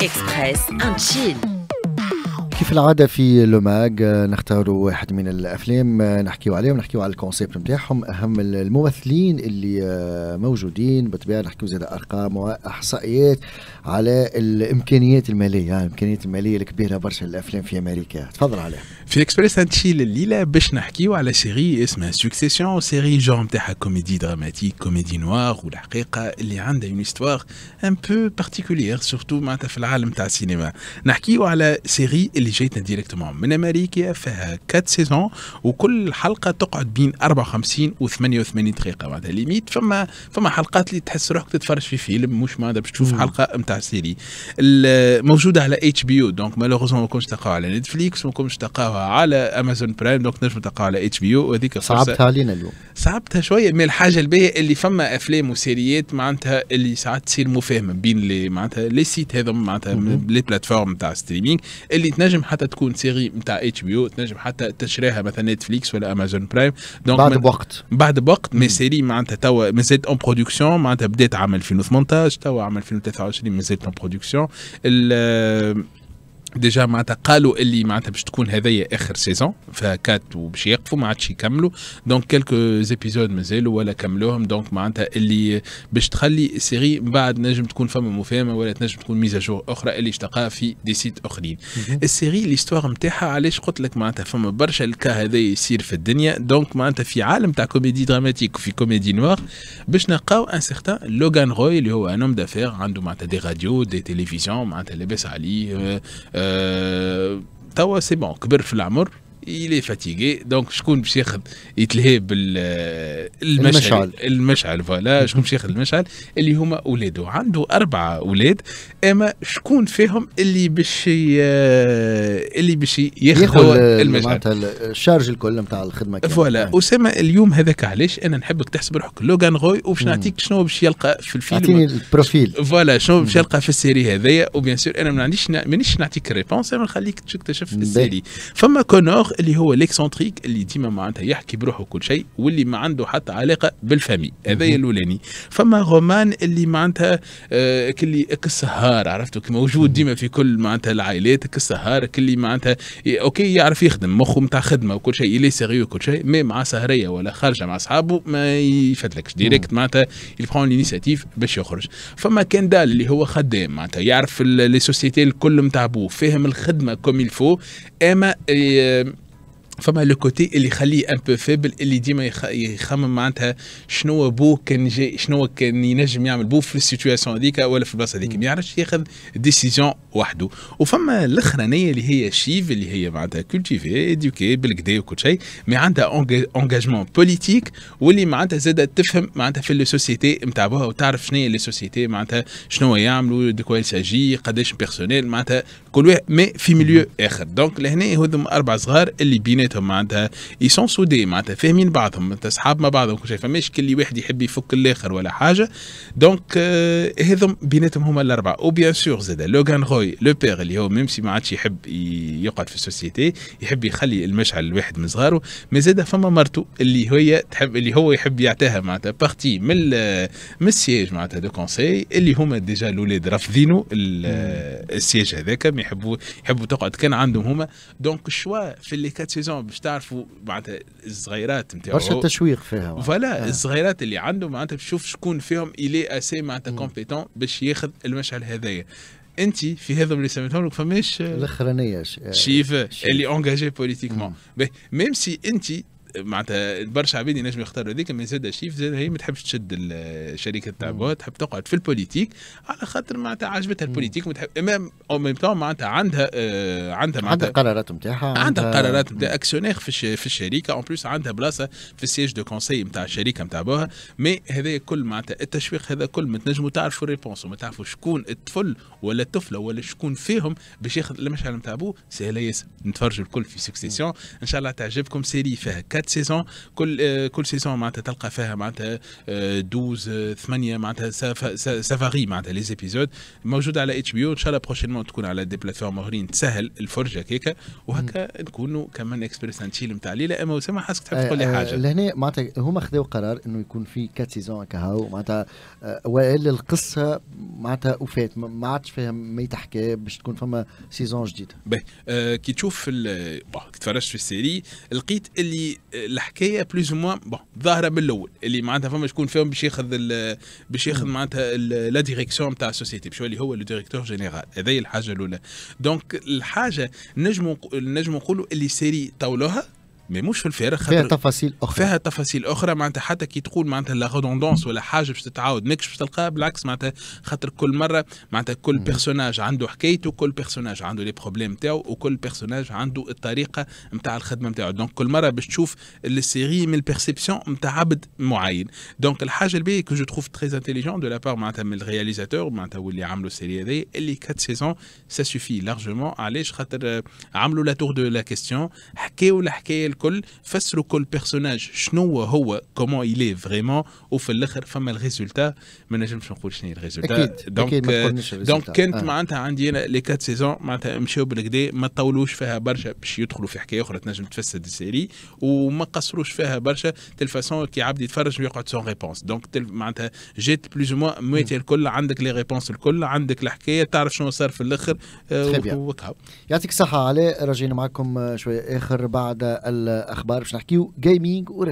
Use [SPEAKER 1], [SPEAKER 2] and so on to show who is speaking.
[SPEAKER 1] Express, un chill. كيف العادة في لوماغ نختار واحد من الأفلام نحكيو عليهم نحكيو على الكونسيبت نتاعهم أهم الممثلين اللي موجودين بالطبيعة نحكيو زاد أرقام وإحصائيات على الإمكانيات المالية يعني الإمكانيات المالية الكبيرة برشا الأفلام في أمريكا تفضل عليها في اكسبريس هنتشيل الليلة باش نحكيو على سيري اسمها سوكسيسيون سيري جون نتاعها كوميدي دراماتيك كوميدي نوار والحقيقة اللي عندها اون استوار ان بو بارتيكولير سورتو معناتها في العالم تاع السينما نحكيو على سيري اللي جيتنا ديريكتومون من امريكا فيها 4 سيزون وكل حلقه تقعد بين 54 و 88 دقيقه معناتها ليميت فما فما حلقات اللي تحس روحك تتفرج في فيلم مش معناتها باش تشوف حلقه نتاع سيري موجوده على اتش بي يو دونك مالوغوزمون ما كنتش تلقاوها على نتفليكس ما كنتش تلقاوها على امازون برايم دونك نجم تلقاوها على اتش بي يو وهذيك صعبتها علينا اليوم صعبتها شويه من الحاجه الباهيه اللي فما افلام وسيريات معناتها اللي ساعات تصير مفاهمه بين اللي معناتها لي سيت هذم معناتها لي بلاتفورم تاع ستريمينغ اللي تنجم تنجم حتى تكون سيري نتاع اتش بي او تنجم حتى تشريها مثلا نتفليكس ولا امازون برايم دونك بعد بوقت بعد بوقت مي سيري معناتها توا مازالت اون برودكسيون معناتها بدات عام 2018 توا عام 2023 مازالت اون برودكسيون ديجا معناتها قالوا اللي معناتها باش تكون هذايا اخر سيزون فكات وباش يقفوا ما عادش يكملوا دونك كيلكو زيبيزود مازالوا ولا كملوهم دونك معناتها اللي باش تخلي السيري من بعد نجم تكون فما مفاهمه ولا تنجم تكون ميزا جور اخرى اللي تلقاها في دي سيت اخرين السيري ليستوار نتاعها علاش قلت لك معناتها فما برشا الكا هذا يصير في الدنيا دونك معناتها في عالم تاع كوميدي دراماتيك وفي كوميدي نوار باش نلقاو ان سيغتان لوغان روي اللي هو ان دافير عنده معناتها دي راديو دي تلفزيون معناتها لاباس عليه آه، آه، آه، توا سي بون كبر في العمر il est fatigué donc شكون باش euh, euh, ياخذ يتلهي بالمشعل المشعل فوالا شكون باش ياخذ المشعل اللي هما اولاده عنده اربعه اولاد اما شكون فيهم اللي باش اللي باش ياخذ المشعل الشارج الكل نتاع الخدمه فوالا اسامه اليوم هذاك علاش انا نحبك تحسب روحك لوغان غوي وباش نعطيك شنو باش يلقى في الفيلم اعطيني البروفيل فوالا شنو باش يلقى في السيري هذايا وبيان سور انا ما عنديش مانيش نعطيك ريبونس اما نخليك تكتشف السيري فما كونور اللي هو ليكسونتريك اللي ديما معناتها يحكي بروحه كل شيء واللي ما عنده حتى علاقه بالفامي هذا الاولاني فما رومان اللي معناتها آه، كلي كالسهار عرفتوا موجود ديما في كل معناتها العائلات كالسهار كلي معناتها اوكي يعرف يخدم مخه نتاع خدمه وكل شيء لي سيريو وكل شيء مي مع سهريه ولا خارجه مع اصحابه ما يفدلكش ديريكت معناتها يبرون لينيسياتيف باش يخرج فما دال اللي هو خدام معناتها يعرف لي سوسيتي الكل نتاع بوه فاهم الخدمه كوم الفو اما آه، فما لو كوتي اللي يخليه ان بو فيبل اللي ديما يخمم معناتها شنو بو كان جاي شنو كان ينجم يعمل بو في السيتياسيون هذيك ولا في البلاصه هذيك ما يعرفش ياخذ ديسيزيون وحده وفما الاخرانيه اللي هي شيف اللي هي معناتها كولتيفي ايديوكي بالكدا وكل شيء مي عندها انجاجمون بوليتيك واللي معناتها زاد تفهم معناتها في لي سوسيتي بوها وتعرف شنو هي لي سوسيتي معناتها شنو يعملوا دو كوا ساجي قداش بيرسونيل معناتها كل واحد مي في ميليو اخر دونك لهنا هذوما اربع صغار اللي بينا بيناتهم معناتها يسون سودي معناتها فاهمين بعضهم معناتها اصحاب مع بعضهم كل شيء فماش كل واحد يحب يفك الاخر ولا حاجه دونك آه، هذم بيناتهم هما الاربعه وبيان سور زاد لوغان روي لو بير اللي هو ميم سي ما عادش يحب يقعد في السوسيتي يحب يخلي المشعل الواحد من صغاره ما زاد فما مرته اللي هي تحب اللي هو يحب يعطيها معناتها بارتي من من السياج معناتها دو كونسي اللي هما ديجا الاولاد رافضينه السياج هذاك ما يحبوا يحبوا تقعد كان عندهم هما دونك الشوا في لي كات سيزون عندهم باش تعرفوا معناتها الصغيرات نتاعو برشا تشويق فيها فوالا آه. الصغيرات اللي عنده معناتها تشوف شكون فيهم الي اسي معناتها كومبيتون باش ياخذ المشعل هذايا انت في هذا اللي سميتهم لك فماش الاخرانيه شيف اللي انجاجي بوليتيكمون ميم سي انت معناتها برشا عباد ينجموا يختاروا هذيك من زاد شيف زاد هي ما تحبش تشد الشركه تاع بوت تحب تقعد في البوليتيك على خاطر معناتها عجبتها البوليتيك وتحب امام او ميم معناتها عندها آه عندها معناتها عندها القرارات نتاعها عندها القرارات نتاع اكسيونير في, في الشركه اون بليس عندها بلاصه في السيج دو كونسي نتاع الشركه نتاع بوها مي هذا كل معناتها التشويق هذا كل ما تنجموا تعرفوا الريبونس وما تعرفوا شكون الطفل ولا الطفله ولا شكون فيهم باش ياخذ المشعل نتاع بوه سهله ياسر نتفرجوا الكل في سكسيسيون ان شاء الله تعجبكم سيري فيها ثلاث سيزون كل آه، كل سيزون معناتها تلقى فيها معناتها 12 آه، 8 آه، معناتها سافاري معناتها لي زيبيزود موجوده على اتش بي او ان شاء الله بروشينمون تكون على دي بلاتفورم اخرين تسهل الفرجه كيكا وهكا نكونوا كمان اكسبريس تشيل نتاع ليله اما وسام حاسك تحب تقول لي حاجه لهنا معناتها هما خذوا قرار انه يكون في كات سيزون كهاو معناتها والا القصه معناتها وفات ما عادش فيها ما يتحكى باش تكون فما سيزون جديده. باهي أه كي تشوف كي تفرجت في السيري لقيت اللي الحكايه بلوز موا بون ظاهره من الاول اللي معناتها فما شكون فيهم باش ياخذ باش ياخذ معناتها لا ديريكسيون نتاع السوسيتي باش يولي هو لو ديريكتور جينيرال هذه الحاجه الاولى. دونك الحاجه نجم نجم نقولوا اللي سيري طولوها مي مش في الفارغ فيها تفاصيل اخرى فيها تفاصيل اخرى معناتها حتى كي تقول معناتها لا ريدوندونس ولا حاجه باش تتعاود ماكش باش تلقاها بالعكس معناتها خاطر كل مره معناتها كل بيرسوناج عنده حكايته كل بيرسوناج عنده لي بروبليم نتاعو وكل بيرسوناج عنده الطريقه نتاع الخدمه نتاعو دونك كل مره باش تشوف السيري من البيرسيبسيون نتاع عبد معين دونك الحاجه البي كو جو تروف تري انتيليجون دو لا بار معناتها من الرياليزاتور معناتها واللي عملوا السيري هذايا اللي 4 سيزون سا سوفي لارجومون علاش خاطر عملوا لا تور دو لا كيستيون حكاو الحكايه الكل فسروا كل بيرسوناج شنو هو كومون ايلي فريمون وفي الاخر فما الريزولتا ما نجمش نقول شنو هي الريزولتا دونك دونك كنت معناتها عندي انا لي كات سيزون معناتها مشاو بالكدا ما طولوش فيها برشا باش يدخلوا في حكايه اخرى تنجم تفسد السيري وما قصروش فيها برشا تل فاسون كي عبد يتفرج ويقعد سون ريبونس دونك معناتها جيت بلوز موا مويتي الكل عندك لي ريبونس الكل عندك الحكايه تعرف شنو صار في الاخر آه، يعطيك الصحه علي رجينا معكم آه، شويه اخر بعد ال الاخبار باش نحكيو جيمنج